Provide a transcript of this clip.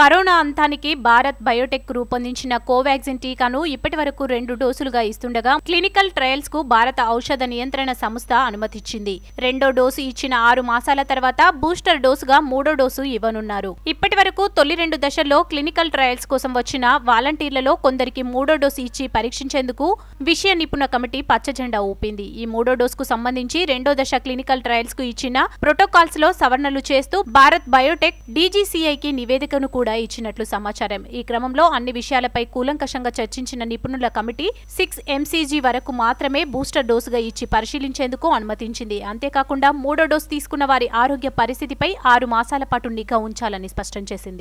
corona అంతానికి Bharat Biotech రూపొందించిన కోవాక్సిన్ టీకాను ఇప్పటి వరకు రెండు డోసులుగా ఇస్తుండగా క్లినికల్ ట్రయల్స్ కు భారత ఔషధ నియంత్రణ సంస్థ అనుమతిచ్చింది రెండో డోసు ఇచ్చిన ఆరు మాసాల తర్వాత బూస్టర్ డోసుగా మూడో డోసు ఇవ్వనున్నారు ఇప్పటి వరకు తొలి రెండు దశల్లో క్లినికల్ ట్రయల్స్ కోసం వచ్చిన వాలంటీర్లలో కొందరికి మూడో డోసు ఇచ్చి పరీక్షించేందుకు విషయ నిపుణ కమిటీ పచ్చజెండా ఊపింది ఈ మూడో డోసుకు సంబంధించి రెండో దశ క్లినికల్ ట్రయల్స్ కు ఇచ్చిన ప్రోటోకాల్స్ లో సవరణలు చేస్తూ భారత్ బయోటెక్ డీజీసీఐకి నివేదికను కూడా కూడా ఇచ్చినట్లు సమాచారం ఈ క్రమంలో అన్ని విషయాలపై కూలంకషంగా చర్చించిన నిపుణుల కమిటీ సిక్స్ ఎంసీజీ వరకు మాత్రమే బూస్టర్ డోసుగా ఇచ్చి పరిశీలించేందుకు అనుమతించింది అంతేకాకుండా మూడో డోసు తీసుకున్న వారి ఆరోగ్య పరిస్థితిపై ఆరు మాసాల పాటు నిఘా ఉంచాలని స్పష్టం చేసింది